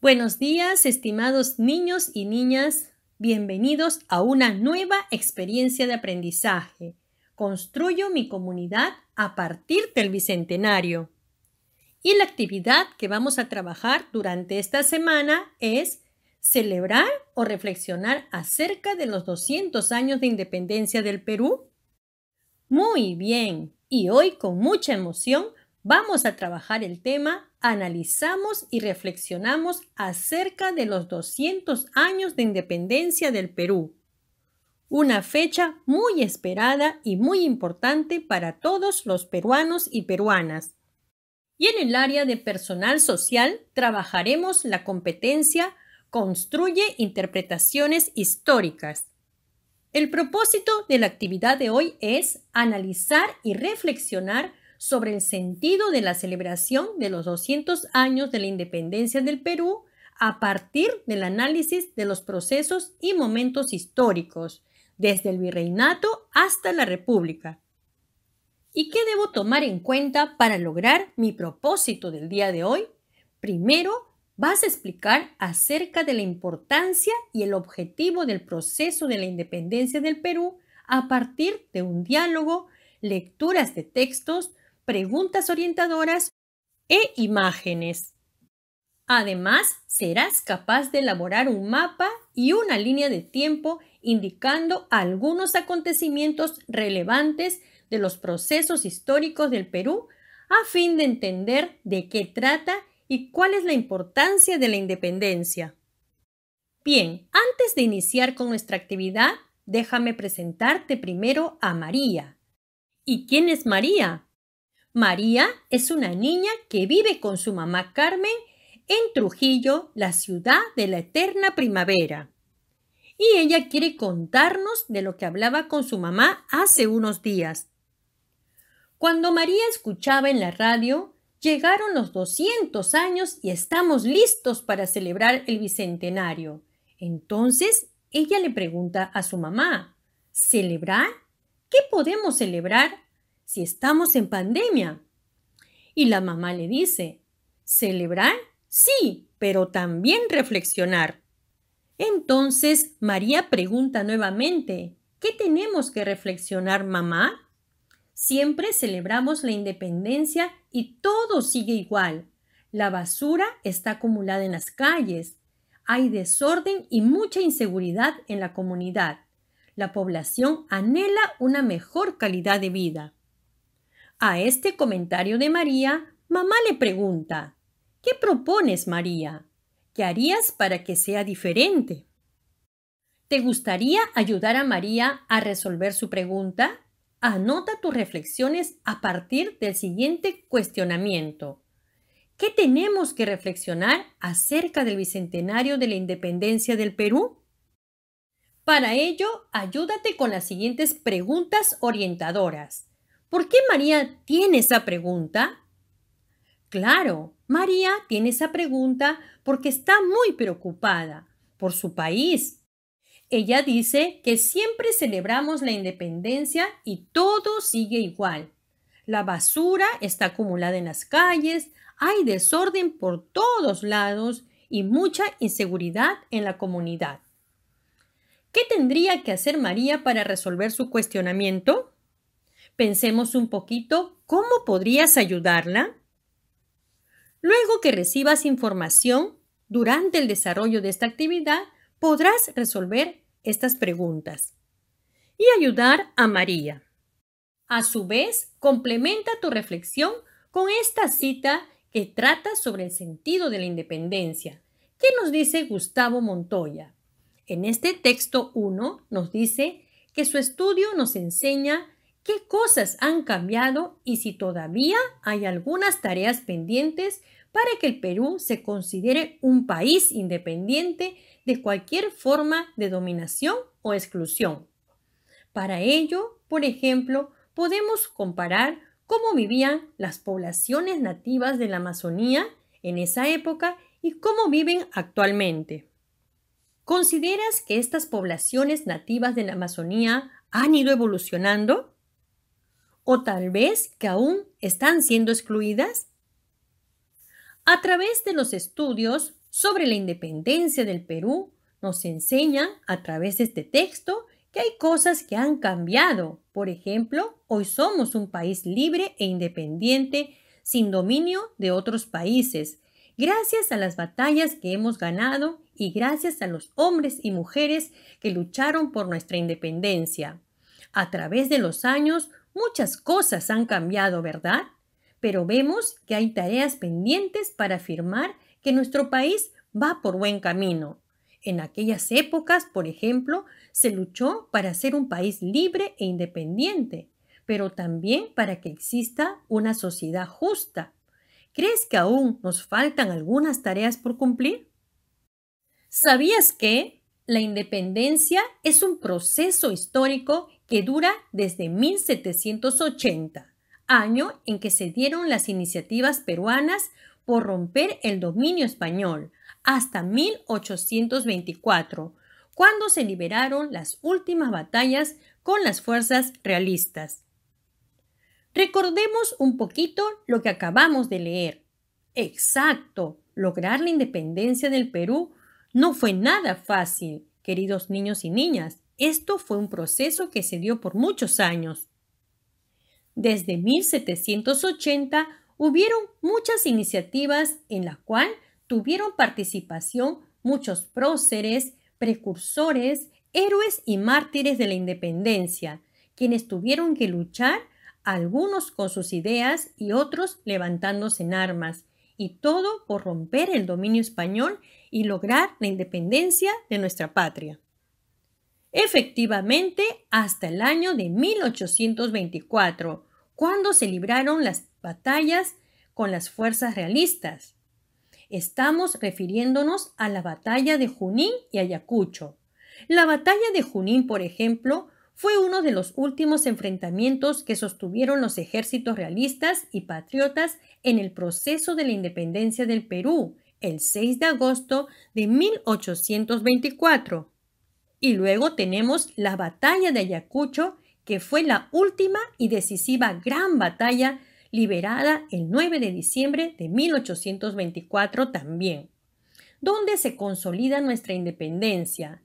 Buenos días, estimados niños y niñas. Bienvenidos a una nueva experiencia de aprendizaje. Construyo mi comunidad a partir del Bicentenario. Y la actividad que vamos a trabajar durante esta semana es celebrar o reflexionar acerca de los 200 años de independencia del Perú. Muy bien, y hoy con mucha emoción Vamos a trabajar el tema, analizamos y reflexionamos acerca de los 200 años de independencia del Perú. Una fecha muy esperada y muy importante para todos los peruanos y peruanas. Y en el área de personal social trabajaremos la competencia Construye interpretaciones históricas. El propósito de la actividad de hoy es analizar y reflexionar sobre el sentido de la celebración de los 200 años de la independencia del Perú a partir del análisis de los procesos y momentos históricos, desde el virreinato hasta la República. ¿Y qué debo tomar en cuenta para lograr mi propósito del día de hoy? Primero, vas a explicar acerca de la importancia y el objetivo del proceso de la independencia del Perú a partir de un diálogo, lecturas de textos, preguntas orientadoras e imágenes. Además, serás capaz de elaborar un mapa y una línea de tiempo indicando algunos acontecimientos relevantes de los procesos históricos del Perú a fin de entender de qué trata y cuál es la importancia de la independencia. Bien, antes de iniciar con nuestra actividad, déjame presentarte primero a María. ¿Y quién es María? María es una niña que vive con su mamá Carmen en Trujillo, la ciudad de la eterna primavera. Y ella quiere contarnos de lo que hablaba con su mamá hace unos días. Cuando María escuchaba en la radio, llegaron los 200 años y estamos listos para celebrar el bicentenario. Entonces ella le pregunta a su mamá, ¿celebrar? ¿Qué podemos celebrar si estamos en pandemia? Y la mamá le dice, celebrar, sí, pero también reflexionar. Entonces María pregunta nuevamente, ¿qué tenemos que reflexionar, mamá? Siempre celebramos la independencia y todo sigue igual. La basura está acumulada en las calles. Hay desorden y mucha inseguridad en la comunidad. La población anhela una mejor calidad de vida. A este comentario de María, mamá le pregunta, ¿Qué propones, María? ¿Qué harías para que sea diferente? ¿Te gustaría ayudar a María a resolver su pregunta? Anota tus reflexiones a partir del siguiente cuestionamiento. ¿Qué tenemos que reflexionar acerca del bicentenario de la independencia del Perú? Para ello, ayúdate con las siguientes preguntas orientadoras. ¿Por qué María tiene esa pregunta? Claro, María tiene esa pregunta porque está muy preocupada por su país. Ella dice que siempre celebramos la independencia y todo sigue igual. La basura está acumulada en las calles, hay desorden por todos lados y mucha inseguridad en la comunidad. ¿Qué tendría que hacer María para resolver su cuestionamiento? Pensemos un poquito cómo podrías ayudarla. Luego que recibas información durante el desarrollo de esta actividad, podrás resolver estas preguntas y ayudar a María. A su vez, complementa tu reflexión con esta cita que trata sobre el sentido de la independencia, ¿Qué nos dice Gustavo Montoya. En este texto 1 nos dice que su estudio nos enseña qué cosas han cambiado y si todavía hay algunas tareas pendientes para que el Perú se considere un país independiente de cualquier forma de dominación o exclusión. Para ello, por ejemplo, podemos comparar cómo vivían las poblaciones nativas de la Amazonía en esa época y cómo viven actualmente. ¿Consideras que estas poblaciones nativas de la Amazonía han ido evolucionando? o tal vez que aún están siendo excluidas? A través de los estudios sobre la independencia del Perú, nos enseñan a través de este texto que hay cosas que han cambiado. Por ejemplo, hoy somos un país libre e independiente sin dominio de otros países, gracias a las batallas que hemos ganado y gracias a los hombres y mujeres que lucharon por nuestra independencia. A través de los años Muchas cosas han cambiado, ¿verdad? Pero vemos que hay tareas pendientes para afirmar que nuestro país va por buen camino. En aquellas épocas, por ejemplo, se luchó para ser un país libre e independiente, pero también para que exista una sociedad justa. ¿Crees que aún nos faltan algunas tareas por cumplir? ¿Sabías que la independencia es un proceso histórico que dura desde 1780, año en que se dieron las iniciativas peruanas por romper el dominio español, hasta 1824, cuando se liberaron las últimas batallas con las fuerzas realistas. Recordemos un poquito lo que acabamos de leer. Exacto, lograr la independencia del Perú no fue nada fácil, queridos niños y niñas. Esto fue un proceso que se dio por muchos años. Desde 1780 hubieron muchas iniciativas en la cual tuvieron participación muchos próceres, precursores, héroes y mártires de la independencia, quienes tuvieron que luchar, algunos con sus ideas y otros levantándose en armas, y todo por romper el dominio español y lograr la independencia de nuestra patria efectivamente hasta el año de 1824, cuando se libraron las batallas con las fuerzas realistas. Estamos refiriéndonos a la batalla de Junín y Ayacucho. La batalla de Junín, por ejemplo, fue uno de los últimos enfrentamientos que sostuvieron los ejércitos realistas y patriotas en el proceso de la independencia del Perú, el 6 de agosto de 1824. Y luego tenemos la batalla de Ayacucho, que fue la última y decisiva gran batalla liberada el 9 de diciembre de 1824 también, donde se consolida nuestra independencia.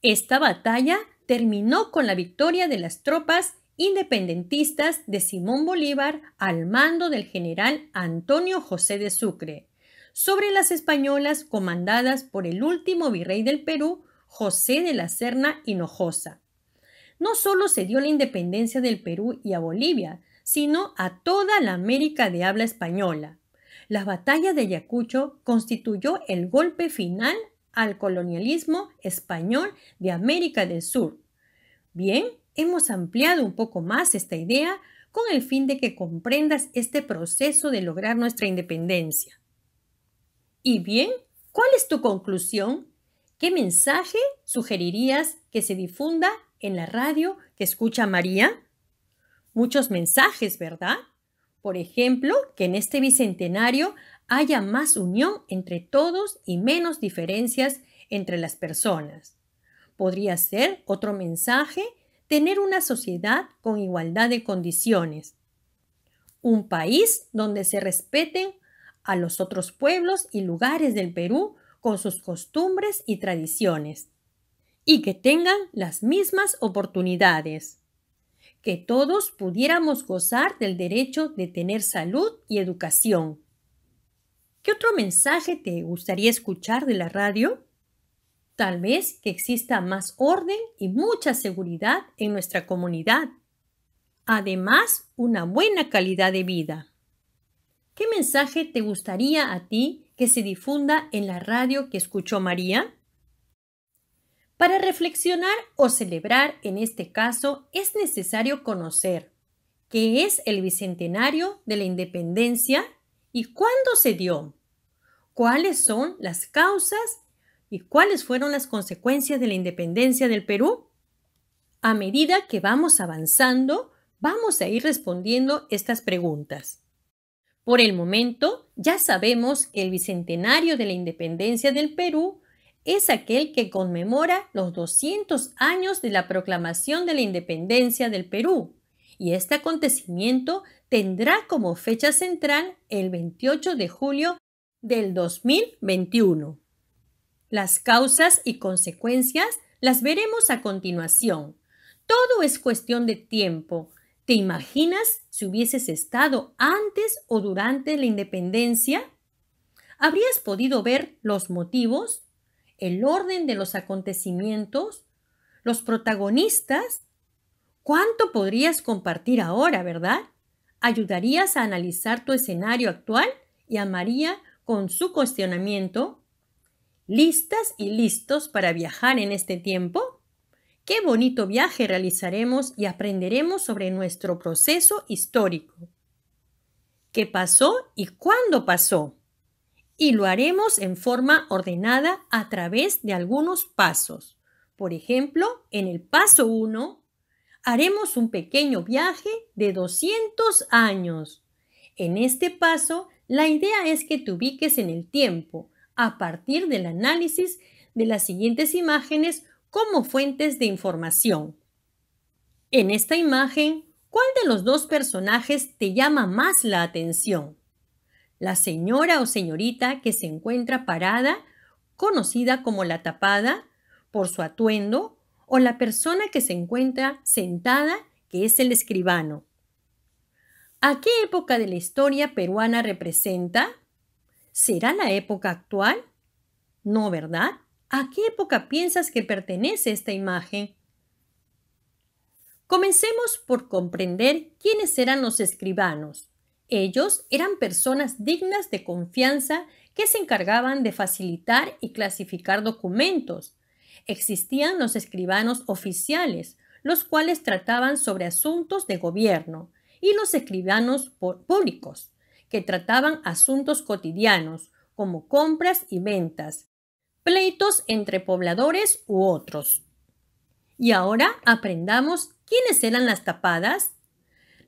Esta batalla terminó con la victoria de las tropas independentistas de Simón Bolívar al mando del general Antonio José de Sucre sobre las españolas comandadas por el último virrey del Perú, José de la Serna Hinojosa. No solo se dio la independencia del Perú y a Bolivia, sino a toda la América de habla española. La batalla de Ayacucho constituyó el golpe final al colonialismo español de América del Sur. Bien, hemos ampliado un poco más esta idea con el fin de que comprendas este proceso de lograr nuestra independencia. ¿Y bien? ¿Cuál es tu conclusión? ¿Qué mensaje sugerirías que se difunda en la radio que escucha María? Muchos mensajes, ¿verdad? Por ejemplo, que en este bicentenario haya más unión entre todos y menos diferencias entre las personas. Podría ser otro mensaje tener una sociedad con igualdad de condiciones. Un país donde se respeten a los otros pueblos y lugares del Perú con sus costumbres y tradiciones, y que tengan las mismas oportunidades. Que todos pudiéramos gozar del derecho de tener salud y educación. ¿Qué otro mensaje te gustaría escuchar de la radio? Tal vez que exista más orden y mucha seguridad en nuestra comunidad. Además, una buena calidad de vida. ¿Qué mensaje te gustaría a ti que se difunda en la radio que escuchó María? Para reflexionar o celebrar, en este caso, es necesario conocer qué es el Bicentenario de la Independencia y cuándo se dio, cuáles son las causas y cuáles fueron las consecuencias de la independencia del Perú. A medida que vamos avanzando, vamos a ir respondiendo estas preguntas. Por el momento, ya sabemos que el bicentenario de la independencia del Perú es aquel que conmemora los 200 años de la proclamación de la independencia del Perú, y este acontecimiento tendrá como fecha central el 28 de julio del 2021. Las causas y consecuencias las veremos a continuación. Todo es cuestión de tiempo, ¿Te imaginas si hubieses estado antes o durante la independencia? ¿Habrías podido ver los motivos, el orden de los acontecimientos, los protagonistas? ¿Cuánto podrías compartir ahora, verdad? ¿Ayudarías a analizar tu escenario actual y a María con su cuestionamiento? ¿Listas y listos para viajar en este tiempo? Qué bonito viaje realizaremos y aprenderemos sobre nuestro proceso histórico. ¿Qué pasó y cuándo pasó? Y lo haremos en forma ordenada a través de algunos pasos. Por ejemplo, en el paso 1, haremos un pequeño viaje de 200 años. En este paso, la idea es que te ubiques en el tiempo a partir del análisis de las siguientes imágenes como fuentes de información. En esta imagen, ¿cuál de los dos personajes te llama más la atención? La señora o señorita que se encuentra parada, conocida como la tapada, por su atuendo, o la persona que se encuentra sentada, que es el escribano. ¿A qué época de la historia peruana representa? ¿Será la época actual? No, ¿verdad? ¿A qué época piensas que pertenece esta imagen? Comencemos por comprender quiénes eran los escribanos. Ellos eran personas dignas de confianza que se encargaban de facilitar y clasificar documentos. Existían los escribanos oficiales, los cuales trataban sobre asuntos de gobierno, y los escribanos públicos, que trataban asuntos cotidianos, como compras y ventas, pleitos entre pobladores u otros. Y ahora aprendamos quiénes eran las tapadas.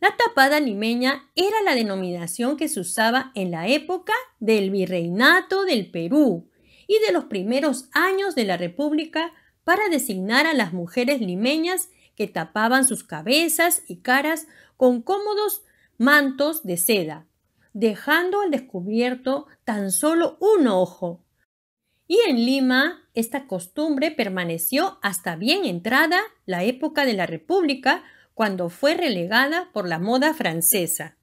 La tapada limeña era la denominación que se usaba en la época del virreinato del Perú y de los primeros años de la República para designar a las mujeres limeñas que tapaban sus cabezas y caras con cómodos mantos de seda, dejando al descubierto tan solo un ojo, y en Lima esta costumbre permaneció hasta bien entrada la época de la República, cuando fue relegada por la moda francesa.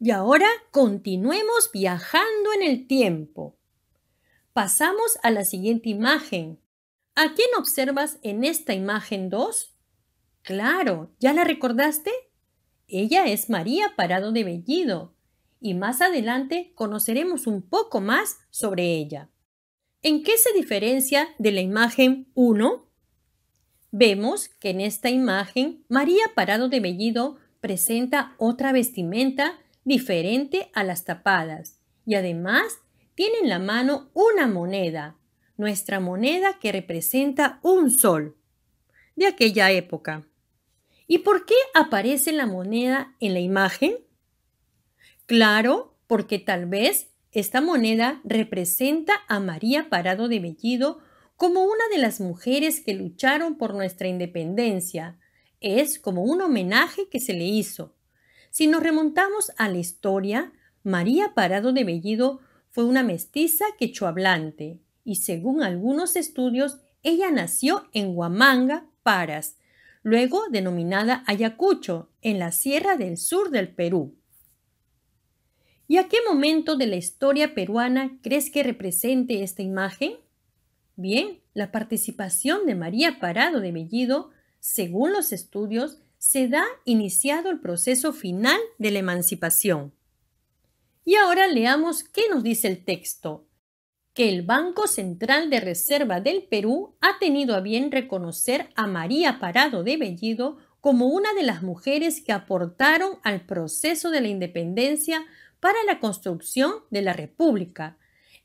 Y ahora continuemos viajando en el tiempo. Pasamos a la siguiente imagen. ¿A quién observas en esta imagen 2? Claro, ¿ya la recordaste? Ella es María Parado de Bellido, y más adelante conoceremos un poco más sobre ella. ¿En qué se diferencia de la imagen 1? Vemos que en esta imagen María Parado de Bellido presenta otra vestimenta diferente a las tapadas y además tiene en la mano una moneda, nuestra moneda que representa un sol de aquella época. ¿Y por qué aparece la moneda en la imagen? Claro, porque tal vez esta moneda representa a María Parado de Bellido como una de las mujeres que lucharon por nuestra independencia. Es como un homenaje que se le hizo. Si nos remontamos a la historia, María Parado de Bellido fue una mestiza quechohablante y según algunos estudios ella nació en Huamanga, Paras, luego denominada Ayacucho, en la Sierra del Sur del Perú. ¿Y a qué momento de la historia peruana crees que represente esta imagen? Bien, la participación de María Parado de Bellido, según los estudios, se da iniciado el proceso final de la emancipación. Y ahora leamos qué nos dice el texto. Que el Banco Central de Reserva del Perú ha tenido a bien reconocer a María Parado de Bellido como una de las mujeres que aportaron al proceso de la independencia para la construcción de la República.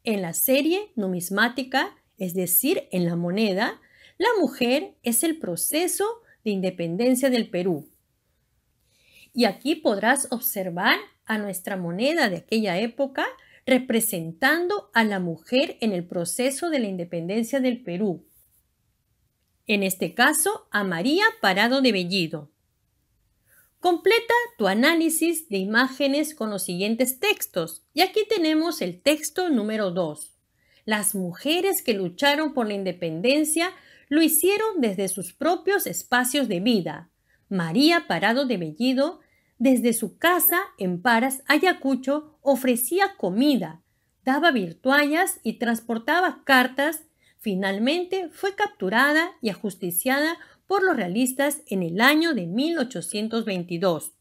En la serie numismática, es decir, en la moneda, la mujer es el proceso de independencia del Perú. Y aquí podrás observar a nuestra moneda de aquella época representando a la mujer en el proceso de la independencia del Perú. En este caso, a María Parado de Bellido. Completa tu análisis de imágenes con los siguientes textos. Y aquí tenemos el texto número 2. Las mujeres que lucharon por la independencia lo hicieron desde sus propios espacios de vida. María Parado de Bellido, desde su casa en Paras, Ayacucho, ofrecía comida, daba virtuallas y transportaba cartas Finalmente fue capturada y ajusticiada por los realistas en el año de 1822.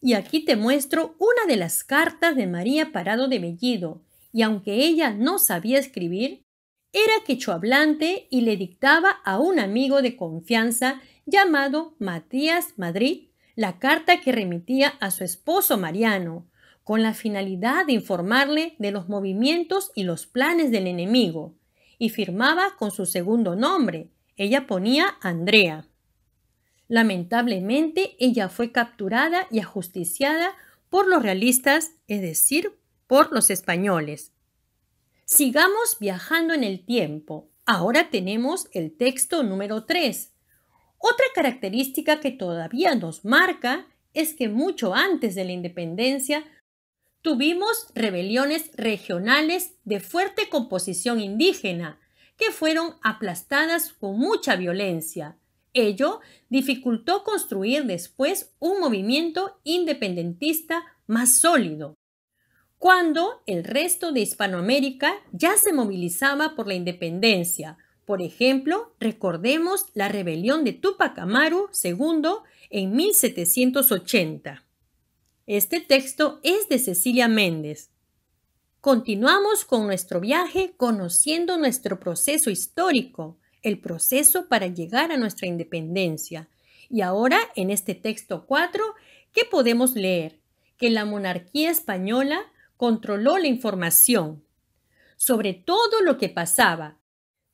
Y aquí te muestro una de las cartas de María Parado de Bellido, y aunque ella no sabía escribir, era quechohablante y le dictaba a un amigo de confianza llamado Matías Madrid la carta que remitía a su esposo Mariano, con la finalidad de informarle de los movimientos y los planes del enemigo, y firmaba con su segundo nombre. Ella ponía Andrea. Lamentablemente, ella fue capturada y ajusticiada por los realistas, es decir, por los españoles. Sigamos viajando en el tiempo. Ahora tenemos el texto número 3. Otra característica que todavía nos marca es que mucho antes de la independencia Tuvimos rebeliones regionales de fuerte composición indígena, que fueron aplastadas con mucha violencia. Ello dificultó construir después un movimiento independentista más sólido. Cuando el resto de Hispanoamérica ya se movilizaba por la independencia, por ejemplo, recordemos la rebelión de Tupac Amaru II en 1780. Este texto es de Cecilia Méndez. Continuamos con nuestro viaje conociendo nuestro proceso histórico, el proceso para llegar a nuestra independencia. Y ahora en este texto 4, ¿qué podemos leer? Que la monarquía española controló la información sobre todo lo que pasaba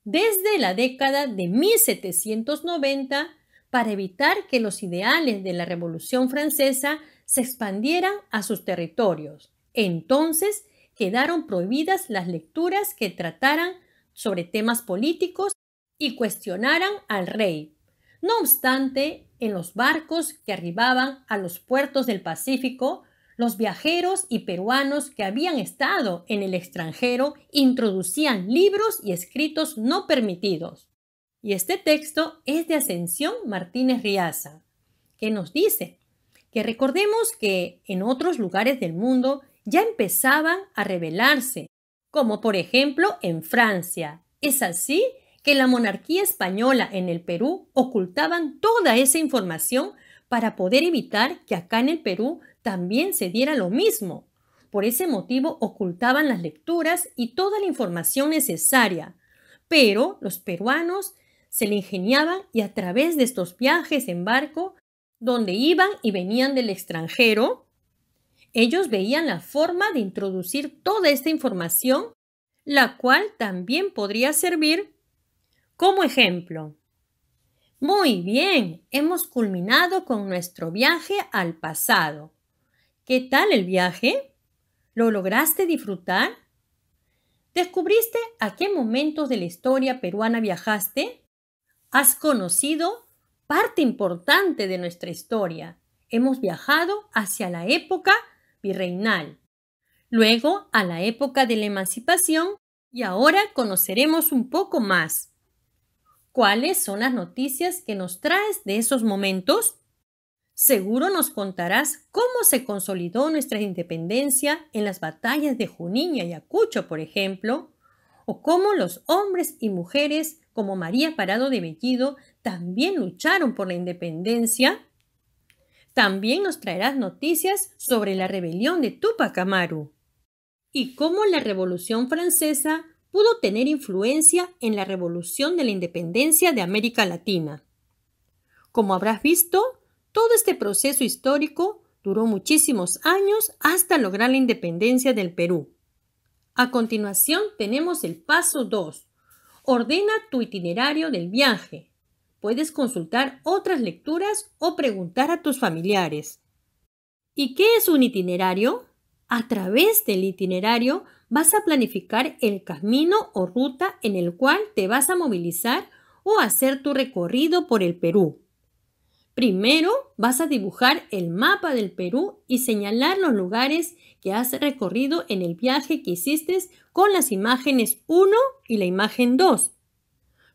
desde la década de 1790 para evitar que los ideales de la Revolución Francesa se expandieran a sus territorios. Entonces quedaron prohibidas las lecturas que trataran sobre temas políticos y cuestionaran al rey. No obstante, en los barcos que arribaban a los puertos del Pacífico, los viajeros y peruanos que habían estado en el extranjero introducían libros y escritos no permitidos. Y este texto es de Ascensión Martínez Riaza, que nos dice que recordemos que en otros lugares del mundo ya empezaban a revelarse, como por ejemplo en Francia. Es así que la monarquía española en el Perú ocultaban toda esa información para poder evitar que acá en el Perú también se diera lo mismo. Por ese motivo ocultaban las lecturas y toda la información necesaria. Pero los peruanos se le ingeniaban y a través de estos viajes en barco donde iban y venían del extranjero, ellos veían la forma de introducir toda esta información, la cual también podría servir como ejemplo. Muy bien, hemos culminado con nuestro viaje al pasado. ¿Qué tal el viaje? ¿Lo lograste disfrutar? ¿Descubriste a qué momentos de la historia peruana viajaste? ¿Has conocido parte importante de nuestra historia. Hemos viajado hacia la época virreinal, luego a la época de la emancipación y ahora conoceremos un poco más. ¿Cuáles son las noticias que nos traes de esos momentos? Seguro nos contarás cómo se consolidó nuestra independencia en las batallas de Junín y Ayacucho, por ejemplo, o cómo los hombres y mujeres como María Parado de Bellido también lucharon por la independencia, también nos traerás noticias sobre la rebelión de Tupac Amaru y cómo la Revolución Francesa pudo tener influencia en la Revolución de la Independencia de América Latina. Como habrás visto, todo este proceso histórico duró muchísimos años hasta lograr la independencia del Perú. A continuación tenemos el paso 2. Ordena tu itinerario del viaje. Puedes consultar otras lecturas o preguntar a tus familiares. ¿Y qué es un itinerario? A través del itinerario vas a planificar el camino o ruta en el cual te vas a movilizar o hacer tu recorrido por el Perú. Primero vas a dibujar el mapa del Perú y señalar los lugares que has recorrido en el viaje que hiciste con las imágenes 1 y la imagen 2.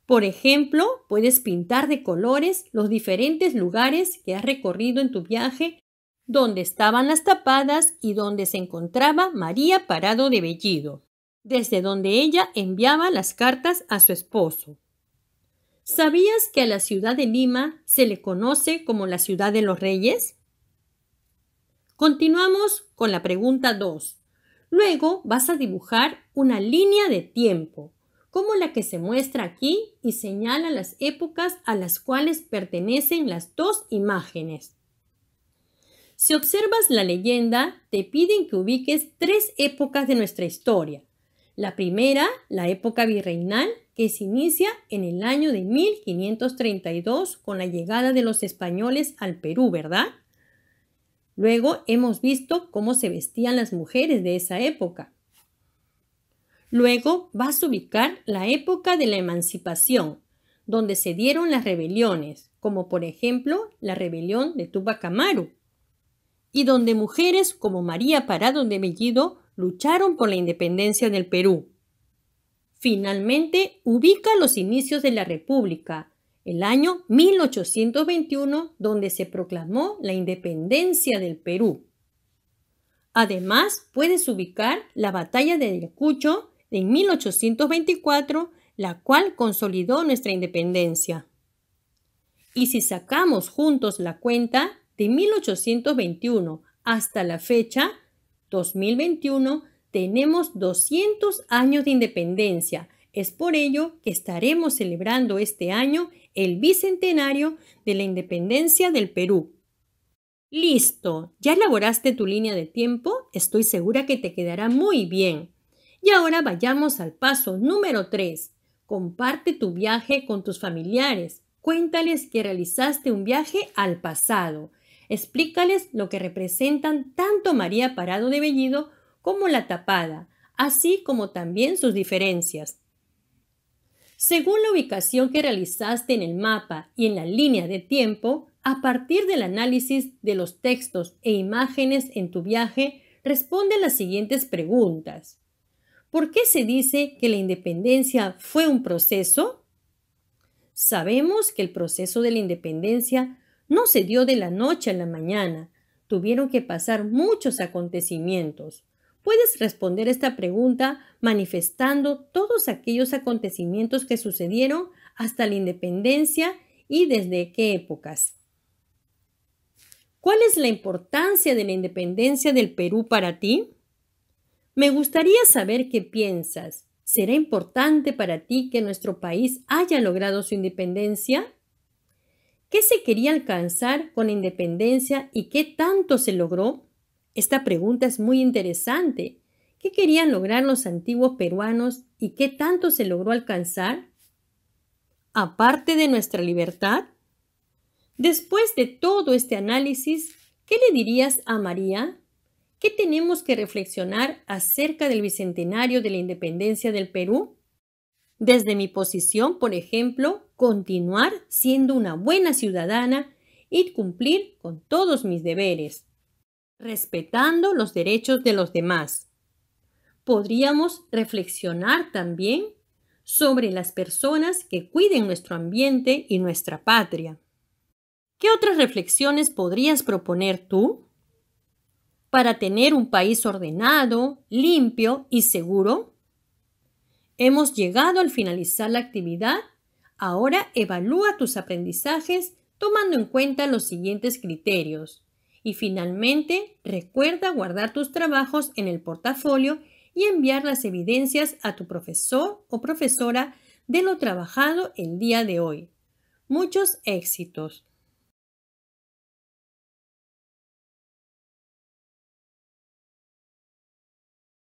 Por ejemplo, puedes pintar de colores los diferentes lugares que has recorrido en tu viaje, donde estaban las tapadas y donde se encontraba María Parado de Bellido, desde donde ella enviaba las cartas a su esposo. ¿Sabías que a la ciudad de Lima se le conoce como la ciudad de los reyes? Continuamos con la pregunta 2. Luego vas a dibujar una línea de tiempo como la que se muestra aquí y señala las épocas a las cuales pertenecen las dos imágenes. Si observas la leyenda, te piden que ubiques tres épocas de nuestra historia. La primera, la época virreinal, que se inicia en el año de 1532 con la llegada de los españoles al Perú, ¿verdad? Luego hemos visto cómo se vestían las mujeres de esa época. Luego vas a ubicar la época de la emancipación, donde se dieron las rebeliones, como por ejemplo la rebelión de Tupac y donde mujeres como María Parado de Bellido lucharon por la independencia del Perú. Finalmente, ubica los inicios de la República, el año 1821, donde se proclamó la independencia del Perú. Además, puedes ubicar la batalla de Ayacucho en 1824, la cual consolidó nuestra independencia. Y si sacamos juntos la cuenta, de 1821 hasta la fecha, 2021, tenemos 200 años de independencia. Es por ello que estaremos celebrando este año el bicentenario de la independencia del Perú. Listo, ¿ya elaboraste tu línea de tiempo? Estoy segura que te quedará muy bien. Y ahora vayamos al paso número 3. Comparte tu viaje con tus familiares. Cuéntales que realizaste un viaje al pasado. Explícales lo que representan tanto María Parado de Bellido como la tapada, así como también sus diferencias. Según la ubicación que realizaste en el mapa y en la línea de tiempo, a partir del análisis de los textos e imágenes en tu viaje, responde las siguientes preguntas. ¿Por qué se dice que la independencia fue un proceso? Sabemos que el proceso de la independencia no se dio de la noche a la mañana. Tuvieron que pasar muchos acontecimientos. Puedes responder esta pregunta manifestando todos aquellos acontecimientos que sucedieron hasta la independencia y desde qué épocas. ¿Cuál es la importancia de la independencia del Perú para ti? Me gustaría saber qué piensas. ¿Será importante para ti que nuestro país haya logrado su independencia? ¿Qué se quería alcanzar con independencia y qué tanto se logró? Esta pregunta es muy interesante. ¿Qué querían lograr los antiguos peruanos y qué tanto se logró alcanzar? Aparte de nuestra libertad. Después de todo este análisis, ¿qué le dirías a María? ¿Qué tenemos que reflexionar acerca del bicentenario de la independencia del Perú? Desde mi posición, por ejemplo, continuar siendo una buena ciudadana y cumplir con todos mis deberes, respetando los derechos de los demás. Podríamos reflexionar también sobre las personas que cuiden nuestro ambiente y nuestra patria. ¿Qué otras reflexiones podrías proponer tú? para tener un país ordenado, limpio y seguro? Hemos llegado al finalizar la actividad. Ahora evalúa tus aprendizajes tomando en cuenta los siguientes criterios. Y finalmente, recuerda guardar tus trabajos en el portafolio y enviar las evidencias a tu profesor o profesora de lo trabajado el día de hoy. Muchos éxitos.